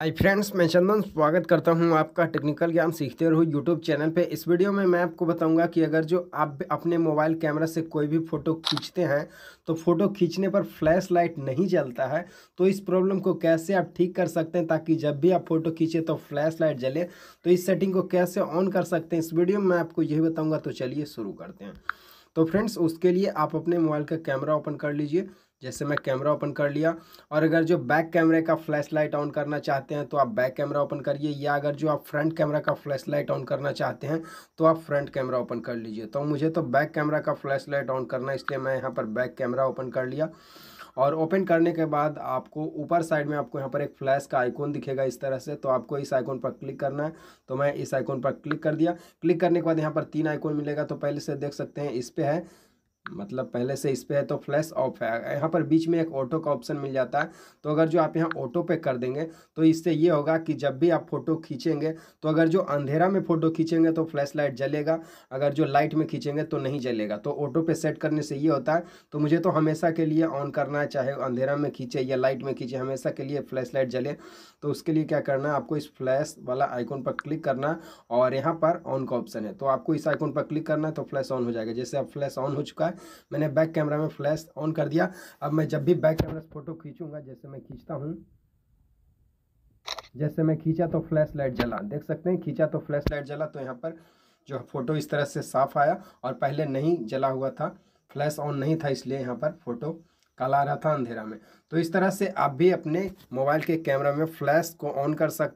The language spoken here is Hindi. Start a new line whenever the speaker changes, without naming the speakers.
हाय फ्रेंड्स मैं चंदन स्वागत करता हूं आपका टेक्निकल ज्ञान सीखते रहो यूट्यूब चैनल पे इस वीडियो में मैं आपको बताऊंगा कि अगर जो आप अपने मोबाइल कैमरा से कोई भी फ़ोटो खींचते हैं तो फ़ोटो खींचने पर फ्लैश लाइट नहीं जलता है तो इस प्रॉब्लम को कैसे आप ठीक कर सकते हैं ताकि जब भी आप फ़ोटो खींचें तो फ्लैश लाइट जले तो इस सेटिंग को कैसे ऑन कर सकते हैं इस वीडियो में मैं आपको यही बताऊँगा तो चलिए शुरू करते हैं तो फ्रेंड्स उसके लिए आप अपने मोबाइल का कैमरा ओपन कर लीजिए जैसे मैं कैमरा ओपन कर लिया और अगर जो बैक कैमरे का फ्लैश लाइट ऑन करना चाहते हैं तो आप बैक कैमरा ओपन करिए या अगर जो आप फ्रंट कैमरा का फ्लैश लाइट ऑन करना चाहते हैं तो आप फ्रंट कैमरा ओपन कर लीजिए तो मुझे तो बैक कैमरा का फ्लैश लाइट ऑन करना इसलिए मैं यहाँ पर बैक कैमरा ओपन कर लिया और ओपन करने के बाद आपको ऊपर साइड में आपको यहाँ पर एक फ्लैश का आइकॉन दिखेगा इस तरह से तो आपको इस आइकॉन पर क्लिक करना है तो मैं इस आइकॉन पर क्लिक कर दिया क्लिक करने के बाद यहाँ पर तीन आइकॉन मिलेगा तो पहले से देख सकते हैं इस पर है मतलब पहले से इस पर है तो फ्लैश ऑफ है यहाँ पर बीच में एक ऑटो का ऑप्शन मिल जाता है तो अगर जो आप यहाँ ऑटो पे कर देंगे तो इससे ये होगा कि जब भी आप फोटो खींचेंगे तो अगर जो अंधेरा में फोटो खींचेंगे तो फ्लैश लाइट जलेगा अगर जो लाइट में खींचेंगे तो नहीं जलेगा तो ऑटो पे सेट करने से ये होता है तो मुझे तो हमेशा के लिए ऑन करना है चाहे अंधेरा में खींचे या लाइट में खींचे हमेशा के लिए फ्लैश लाइट जले तो उसके लिए क्या करना है आपको इस फ्लैश वाला आइकॉन पर क्लिक करना और यहाँ पर ऑन का ऑप्शन है तो आपको इस आइकॉन पर क्लिक करना है तो फ्लैश ऑन हो जाएगा जैसे अब फ्लैश ऑन हो चुका है है मैंने बैक कैमरा में फ्लैश ऑन कर दिया अब मैं जब भी बैक कैमरा से फ़ोटो खींचूंगा जैसे मैं खींचता हूँ जैसे मैं खींचा तो फ्लैश लाइट जला देख सकते हैं खींचा तो फ्लैश लाइट जला तो यहाँ पर जो फ़ोटो इस तरह से साफ आया और पहले नहीं जला हुआ था फ्लैश ऑन नहीं था इसलिए यहाँ पर फ़ोटो काला रहा था अंधेरा में तो इस तरह से आप भी अपने मोबाइल के कैमरा में फ्लैश को ऑन कर सकते